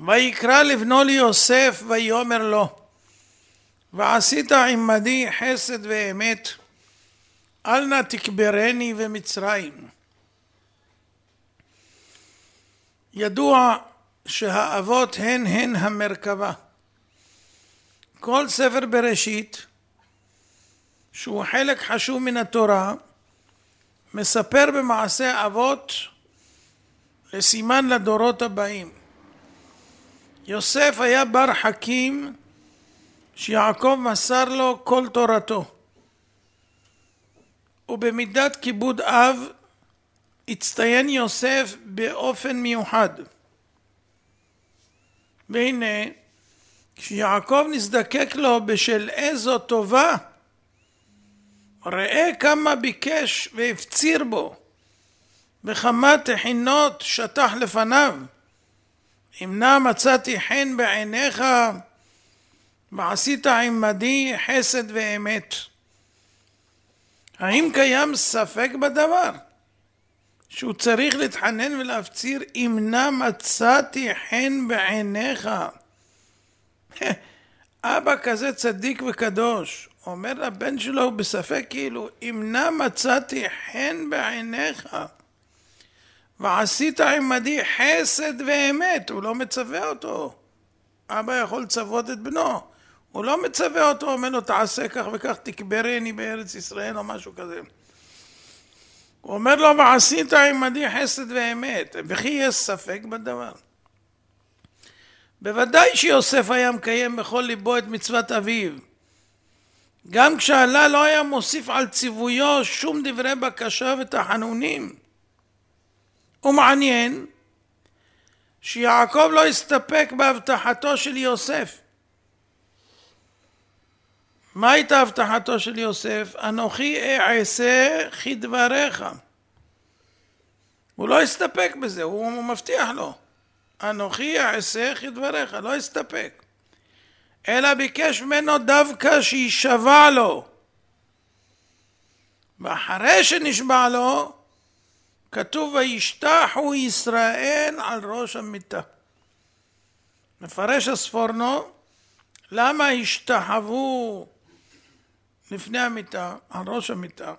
ויקרא לבנו ליוסף ויאמר לו ועשית עמדי חסד ואמת אל נא תקברני במצרים ידוע שהאבות הן הן המרכבה כל ספר בראשית שהוא חלק חשוב מן התורה מספר במעשה אבות לסימן לדורות הבאים יוסף היה בר חכים שיעקב מסר לו כל תורתו ובמידת כיבוד אב הצטיין יוסף באופן מיוחד והנה כשיעקב נזדקק לו בשל איזו טובה ראה כמה ביקש והפציר בו וכמה תחינות שטח לפניו אם נא מצאתי חן בעיניך ועשית עמדי חסד ואמת. האם קיים ספק בדבר? שהוא צריך להתחנן ולהפציר אם נא מצאתי חן בעיניך. אבא כזה צדיק וקדוש אומר לבן שלו בספק כאילו אם נא מצאתי חן בעיניך ועשית עמדי חסד ואמת, הוא לא מצווה אותו. אבא יכול לצוות את בנו. הוא לא מצווה אותו, אומר לו תעשה כך וכך, תקברני בארץ ישראל או משהו כזה. הוא אומר לו, ועשית עמדי חסד ואמת, וכי יש ספק בדבר. בוודאי שיוסף היה מקיים בכל ליבו את מצוות אביו. גם כשעלה לא היה מוסיף על ציוויו שום דברי בקשה ותחנונים. ומעניין שיעקב לא הסתפק בהבטחתו של יוסף. מה הייתה הבטחתו של יוסף? אנוכי אעשה כדבריך. הוא לא הסתפק בזה, הוא מבטיח לו. אנוכי אעשה כדבריך, לא הסתפק. אלא ביקש ממנו דווקא שיישבע לו. ואחרי שנשבע לו, כתוב וישתחו ישראל על ראש המיטה. מפרש הספורנו, למה השתחוו לפני המיטה, על ראש המיטה?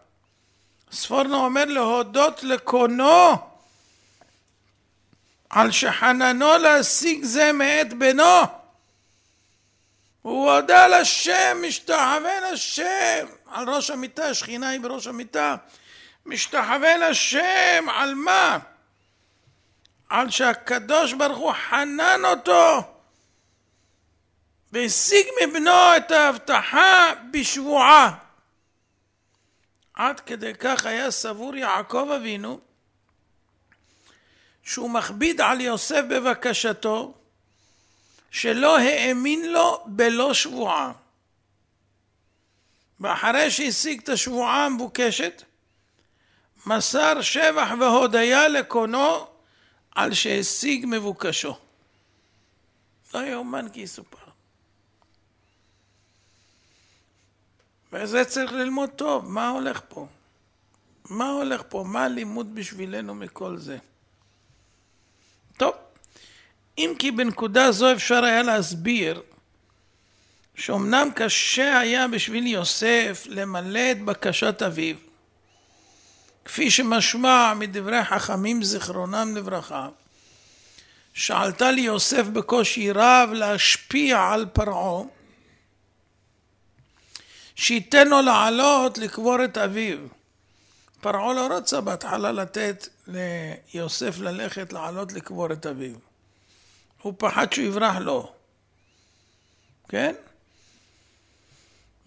ספורנו אומר להודות לקונו על שחננו להשיג זה מאת בנו. הוא הודה לשם, השתחווה לשם על ראש המיטה, השכינה היא בראש המיטה. משתחווה לשם, על מה? על שהקדוש ברוך הוא חנן אותו והשיג מבנו את ההבטחה בשבועה. עד כדי כך היה סבור יעקב אבינו שהוא מכביד על יוסף בבקשתו שלא האמין לו בלא שבועה. ואחרי שהשיג את השבועה המבוקשת מסר שבח והודיה לקונו על שהשיג מבוקשו. לא יאומן כי יסופר. וזה צריך ללמוד טוב, מה הולך פה? מה הולך פה? מה הלימוד בשבילנו מכל זה? טוב, אם כי בנקודה זו אפשר היה להסביר שאומנם קשה היה בשביל יוסף למלא את בקשת אביו, כפי שמשמע מדברי חכמים זיכרונם לברכה, שעלתה ליוסף לי בקושי רב להשפיע על פרעה, שייתן לו לעלות לקבור את אביו. פרעה לא רצה בהתחלה לתת ליוסף ללכת לעלות לקבור את אביו. הוא פחד שהוא יברח לו, כן?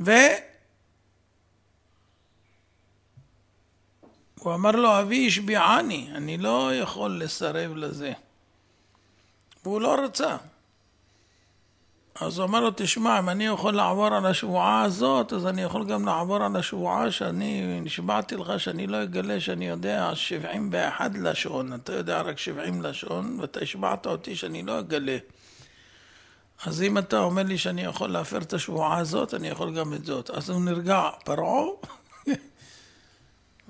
ו... הוא אמר לו, אבי השביעני, אני לא יכול לסרב לזה. והוא לא רצה. אז הוא אמר לו, תשמע, אם אני יכול לעבור על השבועה הזאת, אז אני יכול גם לעבור על השבועה שאני נשבעתי לך שאני לא אגלה שאני יודע 71 לשון, אתה יודע רק 70 לשון, ואתה השבעת אותי שאני לא אגלה. אז אם אתה אומר לי שאני יכול להפר את השבועה הזאת, אני יכול גם את זאת. אז הוא נרגע, פרעה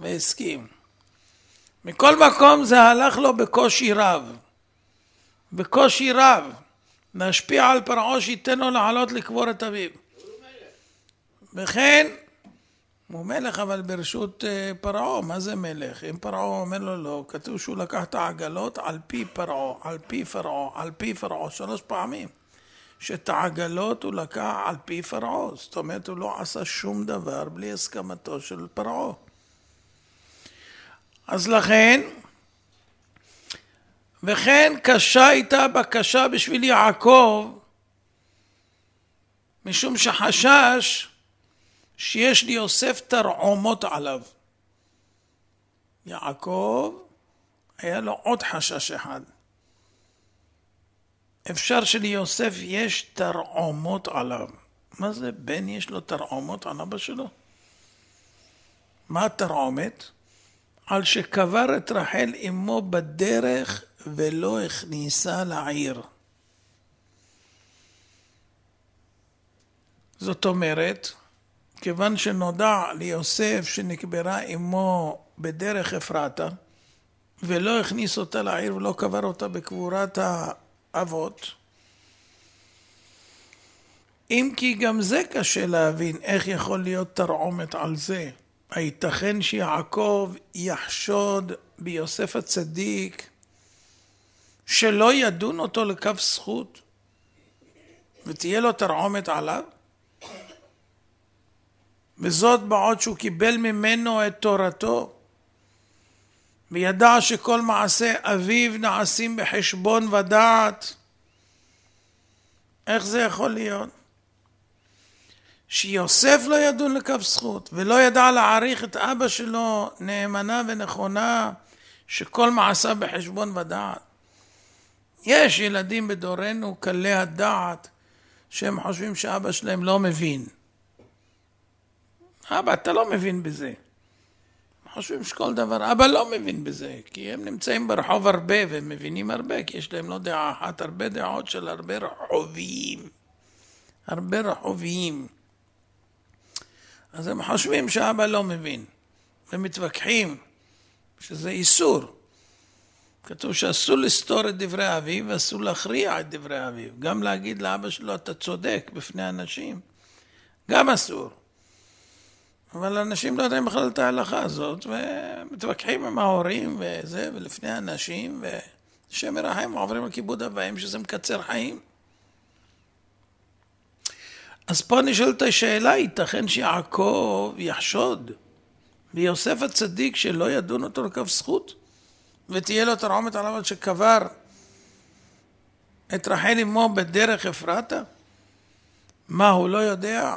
והסכים. מכל מקום זה הלך לו בקושי רב. בקושי רב. להשפיע על פרעה שייתן לו לעלות לקבור את אביו. וכן, הוא מלך אבל ברשות אה, פרעה, מה זה מלך? אם פרעה אומר לו לא, כתוב שהוא לקח את העגלות על פי פרעה, על פי פרעה, על פי פרעה, שלוש פעמים. שאת העגלות הוא לקח על פי פרעה, זאת אומרת הוא לא עשה שום דבר בלי הסכמתו של פרעה. אז לכן, וכן קשה הייתה בקשה בשביל יעקב, משום שחשש שיש ליוסף לי תרעומות עליו. יעקב, היה לו עוד חשש אחד. אפשר שליוסף לי יש תרעומות עליו. מה זה בן יש לו תרעומות על אבא שלו? מה התרעומת? על שקבר את רחל אמו בדרך ולא הכניסה לעיר. זאת אומרת, כיוון שנודע ליוסף שנקברה אמו בדרך אפרתה, ולא הכניס אותה לעיר ולא קבר אותה בקבורת האבות, אם כי גם זה קשה להבין, איך יכול להיות תרעומת על זה? הייתכן שיעקב יחשוד ביוסף הצדיק שלא ידון אותו לקו זכות ותהיה לו תרעומת עליו? וזאת בעוד שהוא קיבל ממנו את תורתו וידע שכל מעשי אביו נעשים בחשבון ודעת איך זה יכול להיות? שיוסף לא ידון לכף זכות, ולא ידע להעריך את אבא שלו נאמנה ונכונה, שכל מעשה בחשבון ודעת. יש ילדים בדורנו, קלי הדעת, שהם חושבים שאבא שלהם לא מבין. אבא, אתה לא מבין בזה. הם חושבים שכל דבר, אבא לא מבין בזה, כי הם נמצאים ברחוב הרבה והם מבינים הרבה, כי יש להם לא דעה אחת, הרבה דעות של הרבה רחובים. הרבה רחובים. אז הם חושבים שאבא לא מבין, ומתווכחים שזה איסור. כתוב שאסור לסתור את דברי אביו ואסור להכריע את דברי אביו. גם להגיד לאבא שלו אתה צודק בפני אנשים, גם אסור. אבל אנשים לא יודעים בכלל את ההלכה הזאת, ומתווכחים עם ההורים וזה, ולפני אנשים, ו... שמרחם עוברים לכיבוד אבאים שזה מקצר חיים. אז פה אני שואל את השאלה, ייתכן שיעקב יחשוד ויוסף הצדיק שלא ידון אותו לקו זכות ותהיה לו תרעומת עליו עד שקבר את רחל אמו בדרך אפרתה? מה, הוא לא יודע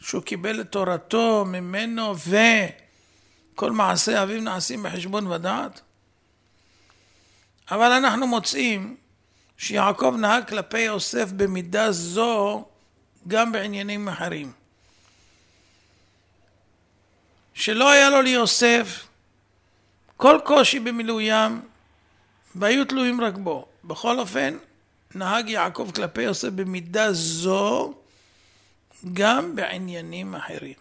שהוא קיבל את תורתו ממנו וכל מעשי אביו נעשים בחשבון ודעת? אבל אנחנו מוצאים שיעקב נהג כלפי יוסף במידה זו גם בעניינים אחרים. שלא היה לו ליוסף כל קושי במילוים והיו תלויים רק בו. בכל אופן, נהג יעקב כלפי יוסף במידה זו גם בעניינים אחרים.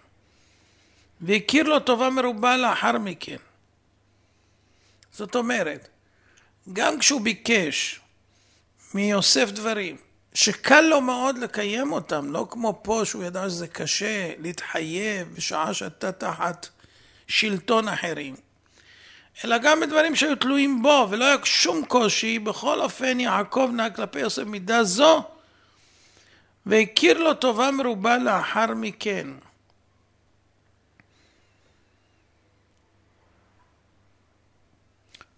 והכיר לו טובה מרובה לאחר מכן. זאת אומרת, גם כשהוא ביקש מיוסף דברים, שקל לו מאוד לקיים אותם, לא כמו פה שהוא ידע שזה קשה להתחייב בשעה שאתה תחת שלטון אחרים, אלא גם בדברים שהיו תלויים בו, ולא היה שום קושי, בכל אופן יעקב נהג כלפי יוסף מידה זו, והכיר לו טובה מרובה לאחר מכן.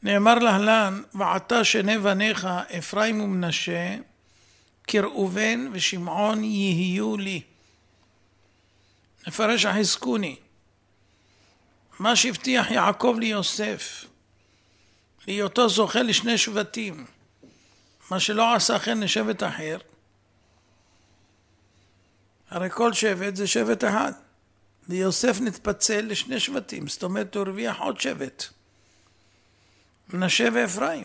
נאמר להלן, ועתה שני בניך, אפרים ומנשה, כראובן ושמעון יהיו לי. מפרש החזקוני, מה שהבטיח יעקב ליוסף, להיותו זוכה לשני שבטים, מה שלא עשה כן לשבט אחר, הרי כל שבט זה שבט אחד. ויוסף נתפצל לשני שבטים, זאת אומרת הוא הרוויח עוד שבט, מנשה ואפרים.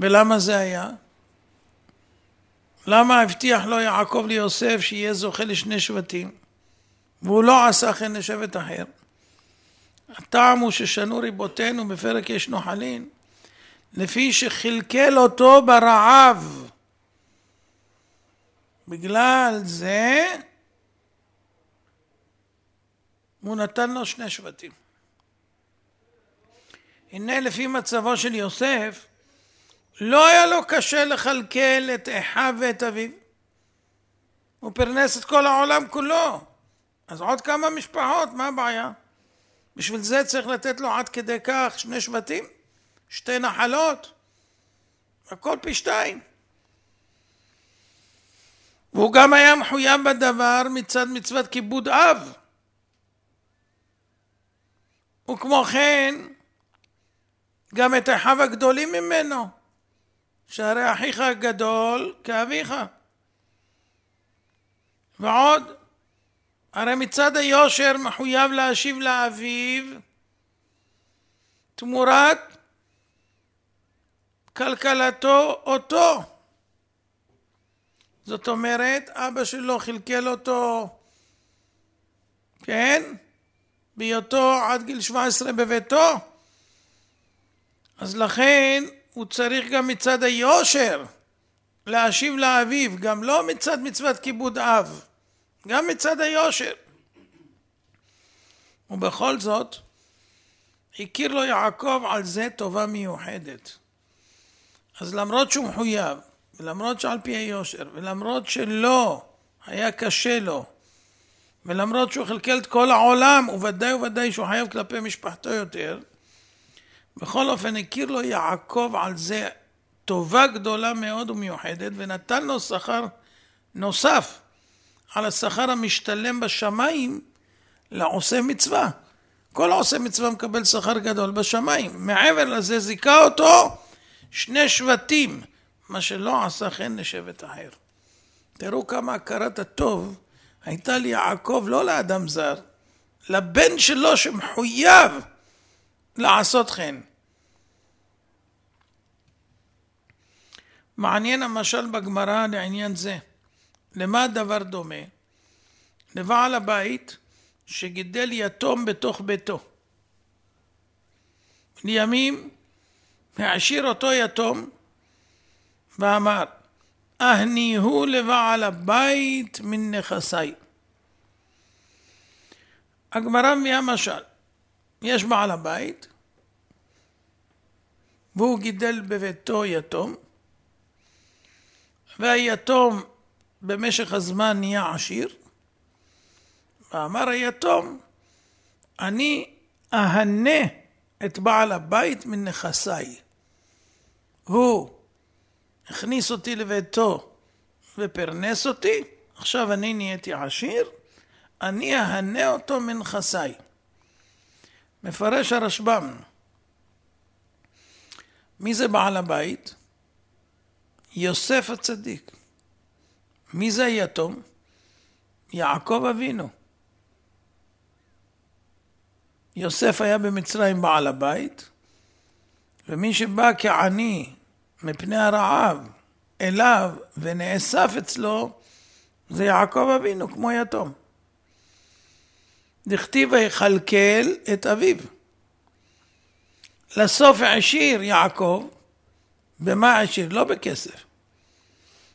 ולמה זה היה? למה הבטיח לו יעקב ליוסף שיהיה זוכה לשני שבטים, והוא לא עשה כן לשבט אחר? הטעם הוא ששנו ריבותינו בפרק יש נוחלין, לפי שכלכל אותו ברעב. בגלל זה הוא נתן לו שני שבטים. הנה לפי מצבו של יוסף, לא היה לו קשה לכלכל את אחיו ואת אביו. הוא פרנס את כל העולם כולו. אז עוד כמה משפחות, מה הבעיה? בשביל זה צריך לתת לו עד כדי כך שני שבטים, שתי נחלות, הכל פי שתיים. והוא גם היה מחויב בדבר מצד מצוות כיבוד אב. וכמו כן, גם את אחיו הגדולים ממנו. שהרי אחיך הגדול כאביך. ועוד, הרי מצד היושר מחויב להשיב לאביו תמורת כלכלתו אותו. זאת אומרת, אבא שלו חלקל אותו, כן? בהיותו עד גיל 17 בביתו. אז לכן הוא צריך גם מצד היושר להשיב לאביו, גם לא מצד מצוות כיבוד אב, גם מצד היושר. ובכל זאת, הכיר לו יעקב על זה טובה מיוחדת. אז למרות שהוא מחויב, ולמרות שעל פי היושר, ולמרות שלא היה קשה לו, ולמרות שהוא חלקל את כל העולם, וודאי וודאי שהוא חייב כלפי משפחתו יותר, בכל אופן, הכיר לו יעקב על זה טובה גדולה מאוד ומיוחדת, ונתן לו שכר נוסף על השכר המשתלם בשמיים לעושה מצווה. כל עושה מצווה מקבל שכר גדול בשמיים. מעבר לזה זיכה אותו שני שבטים, מה שלא עשה כן לשבט אחר. תראו כמה הכרת הטוב הייתה ליעקב לא לאדם זר, לבן שלו שמחויב לעשות כן. מעניין המשל בגמרא לעניין זה. למה הדבר דומה? לבעל הבית שגידל יתום בתוך ביתו. לימים העשיר אותו יתום ואמר, אהניהו לבעל הבית מן נכסי. הגמרא משל. יש בעל הבית, והוא גידל בביתו יתום, והיתום במשך הזמן נהיה עשיר, ואמר היתום, אני אהנה את בעל הבית מנכסיי. הוא הכניס אותי לביתו ופרנס אותי, עכשיו אני נהייתי עשיר, אני אהנה אותו מנכסיי. מפרש הרשב"ם. מי זה בעל הבית? יוסף הצדיק. מי זה היתום? יעקב אבינו. יוסף היה במצרים בעל הבית, ומי שבא כעני מפני הרעב אליו ונאסף אצלו זה יעקב אבינו כמו יתום. דכתיב יכלכל את אביו. לסוף העשיר יעקב, במה העשיר? לא בכסף.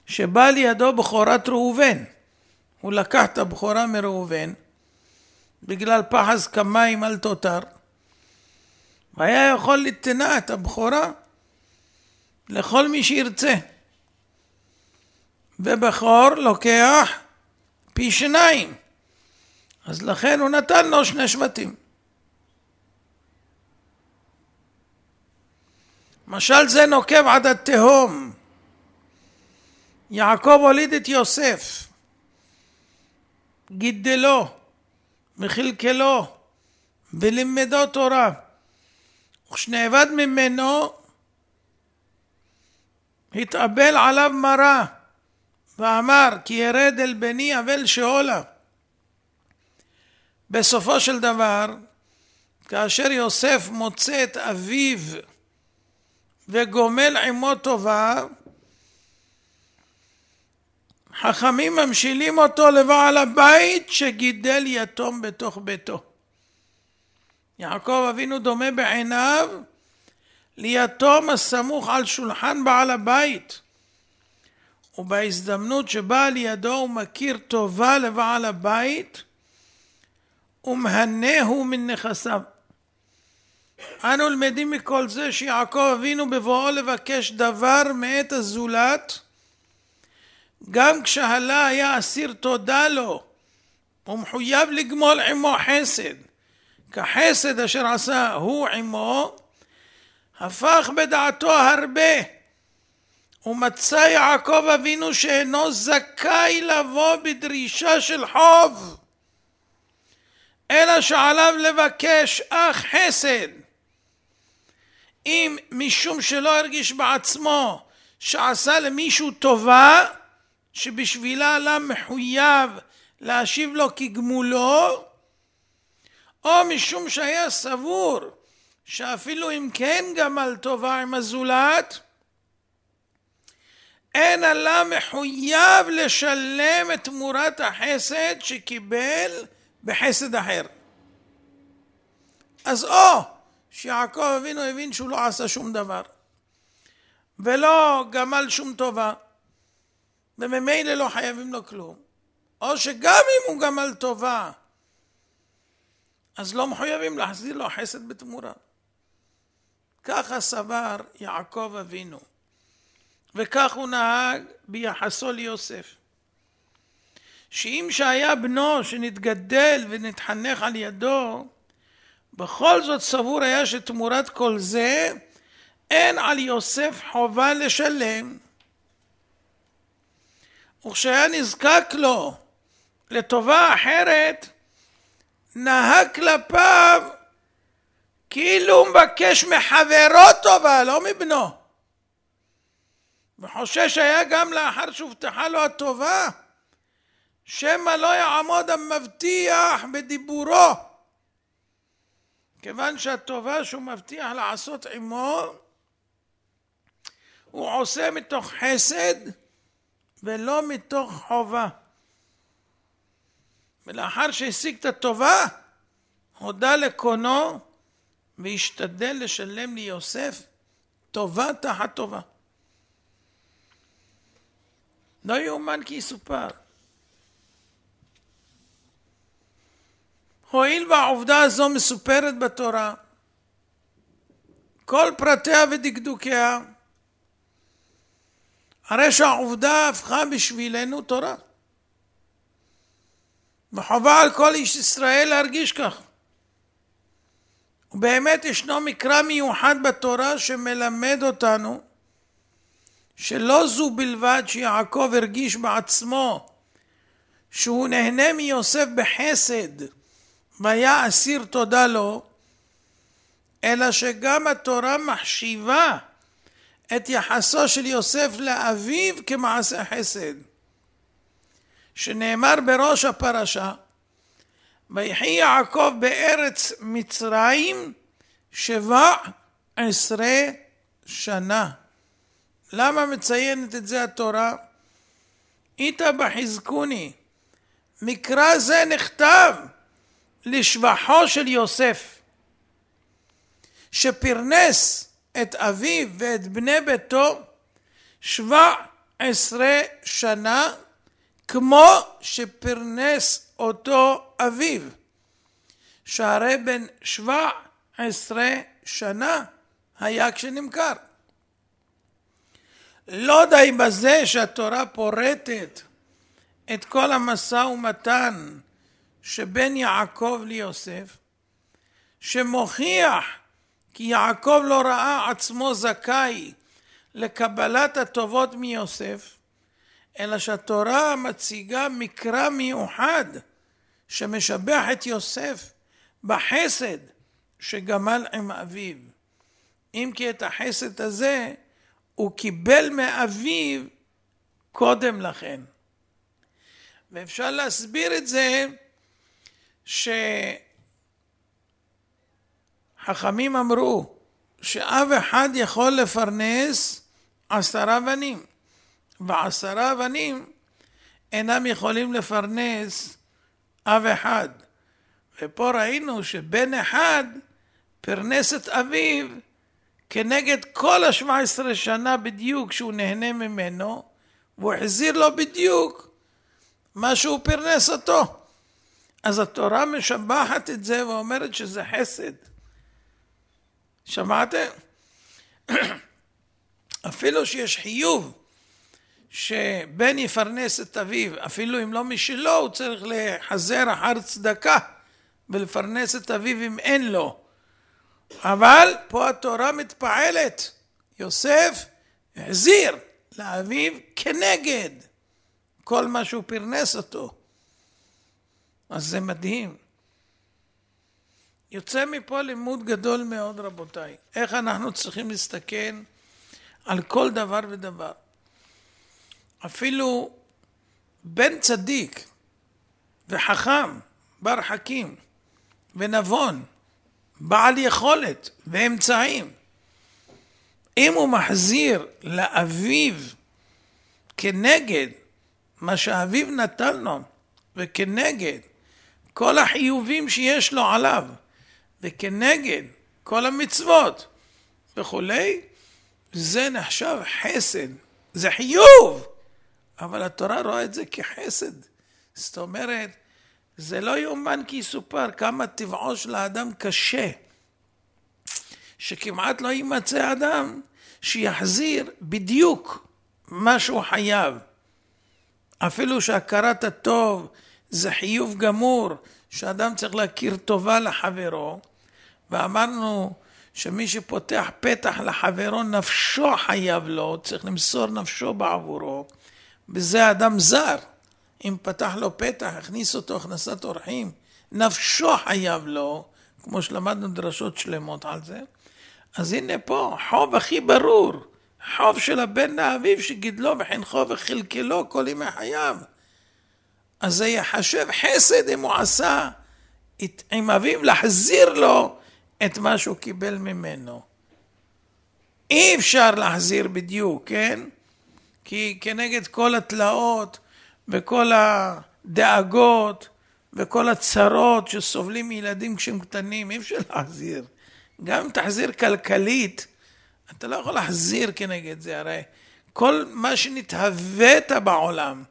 שבא לידו בכורת ראובן. הוא לקח את הבכורה מראובן, בגלל פחז כמים אל תותר, והיה יכול לתנע את הבכורה לכל מי שירצה. ובכור לוקח פי שניים. אז לכן הוא נתן לו שני שבטים. משל זה נוקב עד התהום. יעקב הוליד את יוסף, גידלו וכלכלו ולימדו תורה, וכשנאבד ממנו התאבל עליו מרה ואמר כי ירד אל בני אבל שאולה בסופו של דבר, כאשר יוסף מוצא את אביו וגומל עמו טובה, חכמים ממשילים אותו לבעל הבית שגידל יתום בתוך ביתו. יעקב אבינו דומה בעיניו ליתום הסמוך על שולחן בעל הבית, ובהזדמנות שבאה לידו הוא מכיר טובה לבעל הבית, ומהנהו נכסיו. אנו למדים מכל זה שיעקב אבינו בבואו לבקש דבר מאת הזולת גם כשהלה היה אסיר תודה לו ומחויב לגמול עמו חסד כחסד אשר עשה הוא עמו הפך בדעתו הרבה ומצא יעקב אבינו שאינו זכאי לבוא בדרישה של חוב אלא שעליו לבקש אך חסד. אם משום שלא הרגיש בעצמו שעשה למישהו טובה, שבשבילה לה לא מחויב להשיב לו כגמולו, או משום שהיה סבור שאפילו אם כן גמל טובה עם הזולת, אין עליו מחויב לשלם את תמורת החסד שקיבל בחסד אחר. אז או שיעקב אבינו הבין שהוא לא עשה שום דבר, ולא גמל שום טובה, וממילא לא חייבים לו כלום, או שגם אם הוא גמל טובה, אז לא מחויבים להחזיר לו חסד בתמורה. ככה סבר יעקב אבינו, וכך הוא נהג ביחסו ליוסף. לי שאם שהיה בנו שנתגדל ונתחנך על ידו, בכל זאת סבור היה שתמורת כל זה אין על יוסף חובה לשלם. וכשהיה נזקק לו לטובה אחרת, נהג כלפיו כאילו הוא מבקש מחברו טובה, לא מבנו. וחושש היה גם לאחר שהובטחה לו הטובה. שמא לא יעמוד המבטיח בדיבורו. כיוון שהטובה שהוא מבטיח לעשות עמו, הוא עושה מתוך חסד ולא מתוך חובה. ולאחר שהשיג את הטובה, הודה לקונו והשתדל לשלם ליוסף טובה תחת טובה. לא יאומן כי יסופר. הואיל והעובדה הזו מסופרת בתורה, כל פרטיה ודקדוקיה, הרי שהעובדה הפכה בשבילנו תורה. וחובה על כל איש ישראל להרגיש כך. ובאמת ישנו מקרא מיוחד בתורה שמלמד אותנו שלא זו בלבד שיעקב הרגיש בעצמו שהוא נהנה מיוסף בחסד, והיה אסיר תודה לו, אלא שגם התורה מחשיבה את יחסו של יוסף לאביו כמעשה חסד, שנאמר בראש הפרשה, ויחי יעקב בארץ מצרים שבע עשרה שנה. למה מציינת את זה התורה? איתא בחזקוני, מקרא זה נכתב לשבחו של יוסף, שפרנס את אביו ואת בני ביתו שבע עשרה שנה, כמו שפרנס אותו אביו. שהרי בן שבע עשרה שנה היה כשנמכר. לא די בזה שהתורה פורטת את כל המשא ומתן שבין יעקב ליוסף, שמוכיח כי יעקב לא ראה עצמו זכאי לקבלת הטובות מיוסף, אלא שהתורה מציגה מקרא מיוחד שמשבח את יוסף בחסד שגמל עם אביו. אם כי את החסד הזה הוא קיבל מאביו קודם לכן. ואפשר להסביר את זה שחכמים אמרו שאב אחד יכול לפרנס עשרה בנים, ועשרה בנים אינם יכולים לפרנס אב אחד. ופה ראינו שבן אחד פרנס את אביו כנגד כל השבע עשרה שנה בדיוק שהוא נהנה ממנו, והוא החזיר לו בדיוק מה שהוא פרנס אותו. אז התורה משבחת את זה ואומרת שזה חסד. שמעתם? אפילו שיש חיוב שבן יפרנס את אביו, אפילו אם לא משלו, הוא צריך לחזר אחר צדקה ולפרנס את אביו אם אין לו. אבל פה התורה מתפעלת. יוסף החזיר לאביו כנגד כל מה שהוא פרנס אותו. אז זה מדהים. יוצא מפה לימוד גדול מאוד, רבותיי, איך אנחנו צריכים להסתכל על כל דבר ודבר. אפילו בן צדיק וחכם, בר חכים ונבון, בעל יכולת ואמצעים, אם הוא מחזיר לאביו כנגד מה שאביו נתן לו וכנגד כל החיובים שיש לו עליו, וכנגד כל המצוות וכולי, זה נחשב חסד, זה חיוב, אבל התורה רואה את זה כחסד. זאת אומרת, זה לא יאומן כי יסופר כמה טבעו של האדם קשה, שכמעט לא יימצא אדם שיחזיר בדיוק מה שהוא חייב. אפילו שהכרת הטוב זה חיוב גמור, שאדם צריך להכיר טובה לחברו, ואמרנו שמי שפותח פתח לחברו, נפשו חייב לו, צריך למסור נפשו בעבורו, וזה אדם זר. אם פתח לו פתח, הכניס אותו הכנסת אורחים, נפשו חייב לו, כמו שלמדנו דרשות שלמות על זה. אז הנה פה, חוב הכי ברור, חוב של הבן לאביו שגידלו וחינכו וכלכלו כל ימי חייו. אז זה יחשב חסד אם הוא עשה את, עם אביו להחזיר לו את מה שהוא קיבל ממנו. אי אפשר להחזיר בדיוק, כן? כי כנגד כל התלאות וכל הדאגות וכל הצרות שסובלים ילדים כשהם קטנים, אי אפשר להחזיר. גם אם תחזיר כלכלית, אתה לא יכול להחזיר כנגד זה, הרי כל מה שנתהווית בעולם,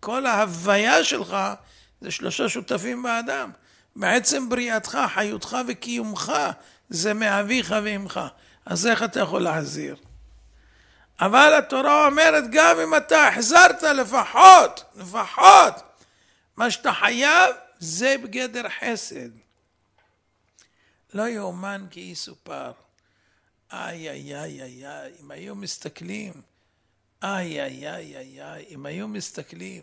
כל ההוויה שלך זה שלושה שותפים באדם. בעצם בריאתך, חיותך וקיומך זה מאביך ואמך. אז איך אתה יכול להחזיר? אבל התורה אומרת, גם אם אתה החזרת לפחות, לפחות, מה שאתה חייב זה בגדר חסד. לא יאומן כי יסופר. איי, איי, איי, איי, אם היו מסתכלים, איי, איי, איי, איי, אם היו מסתכלים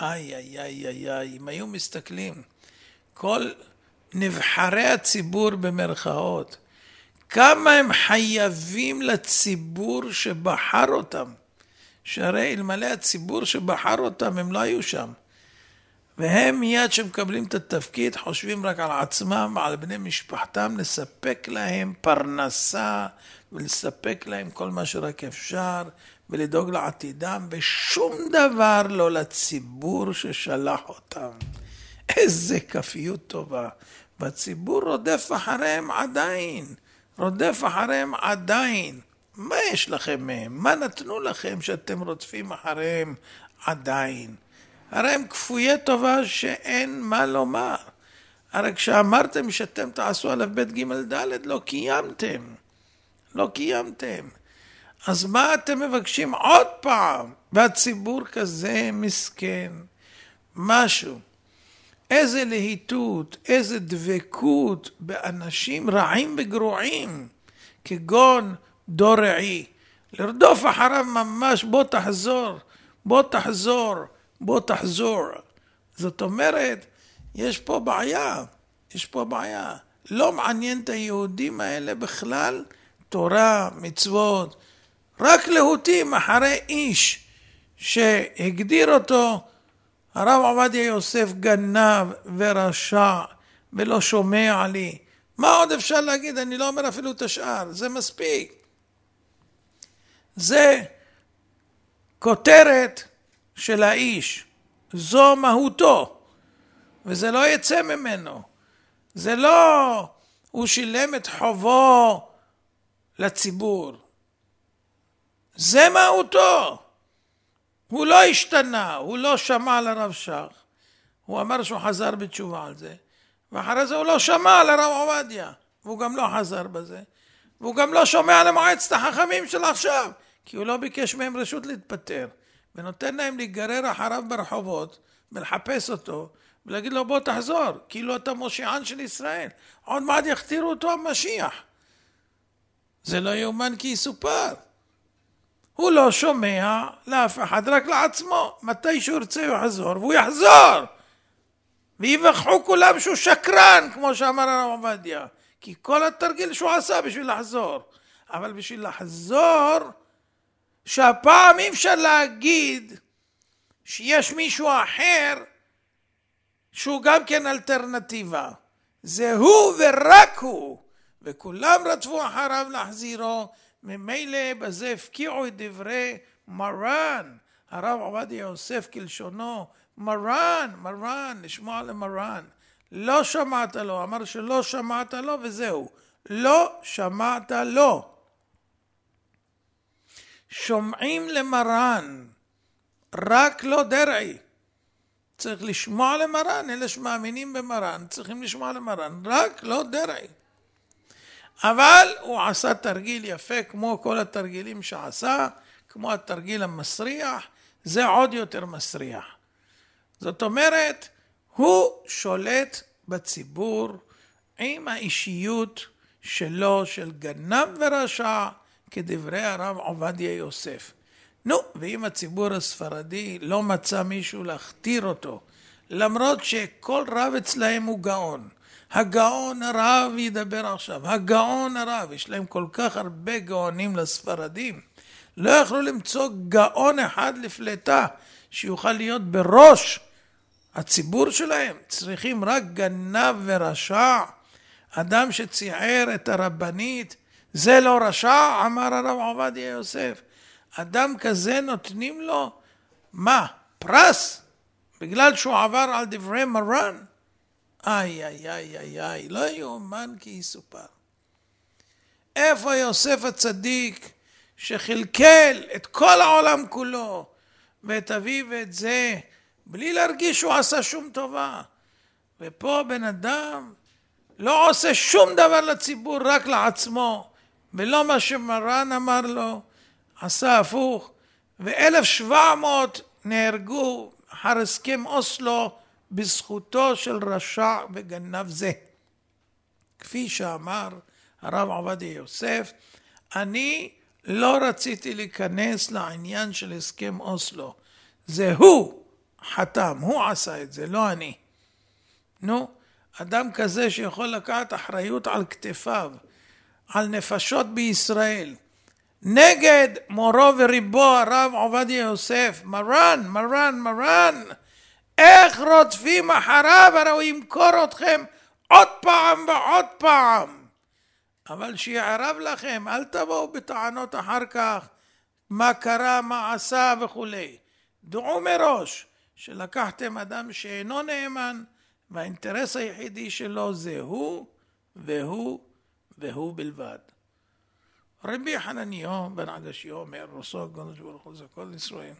איי, איי, איי, איי, איי, אם היו מסתכלים, כל נבחרי הציבור במרכאות, כמה הם חייבים לציבור שבחר אותם. שהרי אלמלא הציבור שבחר אותם, הם לא היו שם. והם מיד כשמקבלים את התפקיד, חושבים רק על עצמם, על בני משפחתם, לספק להם פרנסה ולספק להם כל מה שרק אפשר, ולדאוג לעתידם, ושום דבר לא לציבור ששלח אותם. איזה כפיות טובה. והציבור רודף אחריהם עדיין. רודף אחריהם עדיין. מה יש לכם מהם? מה נתנו לכם שאתם רודפים אחריהם עדיין? הרי הם כפויי טובה שאין מה לומר. הרי כשאמרתם שאתם תעשו עליו ב', ג', ד', לא קיימתם. לא קיימתם. אז מה אתם מבקשים עוד פעם? והציבור כזה מסכן, משהו. איזה להיטות, איזה דבקות באנשים רעים וגרועים, כגון דור רעי. לרדוף אחריו ממש, בוא תחזור, בוא תחזור, בוא תחזור. זאת אומרת, יש פה בעיה, יש פה בעיה. לא מעניין את היהודים האלה בכלל תורה, מצוות, רק להוטים אחרי איש שהגדיר אותו הרב עובדיה יוסף גנב ורשע ולא שומע לי. מה עוד אפשר להגיד? אני לא אומר אפילו את השאר, זה מספיק. זה כותרת של האיש, זו מהותו, וזה לא יצא ממנו. זה לא הוא שילם את חובו לציבור. זה מהותו. הוא לא השתנה, הוא לא שמע על הרב שך, הוא אמר שהוא חזר בתשובה על זה, ואחרי זה הוא לא שמע על הרב עובדיה, והוא גם לא חזר בזה, והוא גם לא שומע למועצת החכמים של עכשיו, כי הוא לא ביקש מהם רשות להתפטר, ונותן להם להיגרר אחריו ברחובות, ולחפש אותו, ולהגיד לו בוא תחזור, כאילו אתה מושיען של ישראל, עוד מעט יכתירו אותו המשיח. זה לא יאומן כי יסופר. הוא לא שומע לאף אחד, רק לעצמו. מתי שהוא ירצה הוא יחזור, והוא יחזור! ויבחחו כולם שהוא שקרן, כמו שאמר הרב עובדיה. כי כל התרגיל שהוא עשה בשביל לחזור. אבל בשביל לחזור, שהפעם אי אפשר להגיד שיש מישהו אחר שהוא גם כן אלטרנטיבה. זה הוא ורק הוא. וכולם רדפו אחריו להחזירו, ממילא בזה הפקיעו את דברי מרן, הרב עובדיה יוסף כלשונו, מרן, מרן, לשמוע למרן. לא שמעת לו, אמר שלא שמעת לו וזהו. לא שמעת לו. שומעים למרן, רק לא דרעי. צריך לשמוע למרן, אלה שמאמינים במרן צריכים לשמוע למרן, רק לא דרעי. אבל הוא עשה תרגיל יפה כמו כל התרגילים שעשה, כמו התרגיל המסריח, זה עוד יותר מסריח. זאת אומרת, הוא שולט בציבור עם האישיות שלו, של גנב ורשע, כדברי הרב עובדיה יוסף. נו, ואם הציבור הספרדי לא מצא מישהו להכתיר אותו, למרות שכל רב אצלהם הוא גאון, הגאון הרב ידבר עכשיו, הגאון הרב, יש להם כל כך הרבה גאונים לספרדים. לא יכלו למצוא גאון אחד לפלטה שיוכל להיות בראש הציבור שלהם. צריכים רק גנב ורשע, אדם שציער את הרבנית, זה לא רשע, אמר הרב עובדיה יוסף. אדם כזה נותנים לו, מה, פרס? בגלל שהוא עבר על דברי מרן? איי, איי, איי, איי, איי, לא יאומן כי יסופר. איפה יוסף הצדיק שכלכל את כל העולם כולו ואת אביו ואת זה, בלי להרגיש שהוא עשה שום טובה. ופה בן אדם לא עושה שום דבר לציבור, רק לעצמו, ולא מה שמרן אמר לו, עשה הפוך, ואלף שבע מאות נהרגו אחר הסכם אוסלו בזכותו של רשע וגנב זה. כפי שאמר הרב עובדיה יוסף, אני לא רציתי להיכנס לעניין של הסכם אוסלו. זה הוא חתם, הוא עשה את זה, לא אני. נו, אדם כזה שיכול לקחת אחריות על כתפיו, על נפשות בישראל, נגד מורו וריבו הרב עובדיה יוסף, מרן, מרן, מרן, איך רודפים אחריו? הרי הוא ימכור אתכם עוד פעם ועוד פעם. אבל שיערב לכם, אל תבואו בטענות אחר כך מה קרה, מה עשה וכולי. דעו מראש שלקחתם אדם שאינו נאמן והאינטרס היחידי שלו זה הוא והוא והוא בלבד. רבי חנניהו בן עדשיהו אומר רוסו גונש ברוך הוא זה כל ישראל